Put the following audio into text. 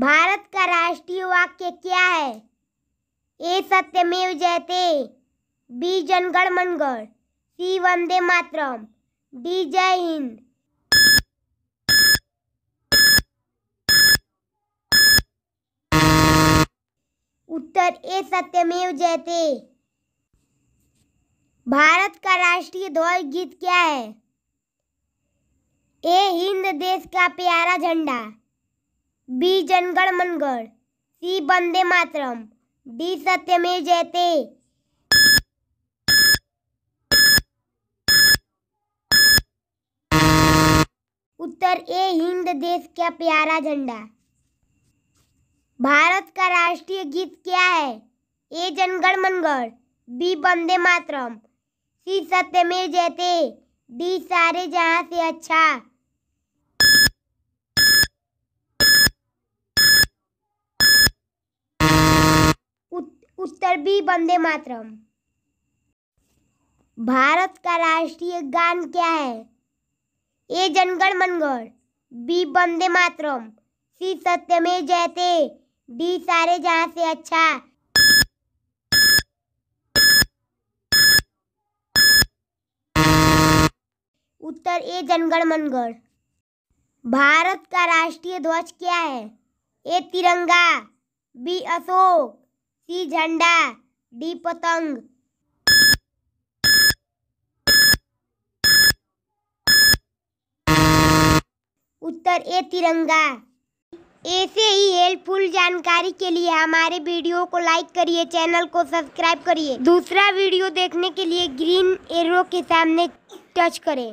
भारत का राष्ट्रीय वाक्य क्या है ए सत्यमेव जयते बी जनगण मनगढ़ सी वंदे मातरम डी जय हिंद उत्तर ए सत्यमेव जयते भारत का राष्ट्रीय ध्वज गीत क्या है ए हिंद देश का प्यारा झंडा बी जनगण मनगढ़ सी बंदे मातरम डी में जयते उत्तर ए हिंद देश का प्यारा झंडा भारत का राष्ट्रीय गीत क्या है ए जनगण मनगढ़ बी बंदे मातरम सी सत्य में जयते डी सारे जहां से अच्छा उत्तर बी वंदे मातरम भारत का राष्ट्रीय गान क्या है ए जनगण मनगढ़ बी वंदे मातरम सी सत्यमे जयते डी सारे जहां से अच्छा उत्तर ए जनगण मनगढ़ भारत का राष्ट्रीय ध्वज क्या है ए तिरंगा बी अशोक सी झंडा डी पतंग उत्तर ए तिरंगा ऐसे ही हेल्पफुल जानकारी के लिए हमारे वीडियो को लाइक करिए चैनल को सब्सक्राइब करिए दूसरा वीडियो देखने के लिए ग्रीन एरो के सामने टच करें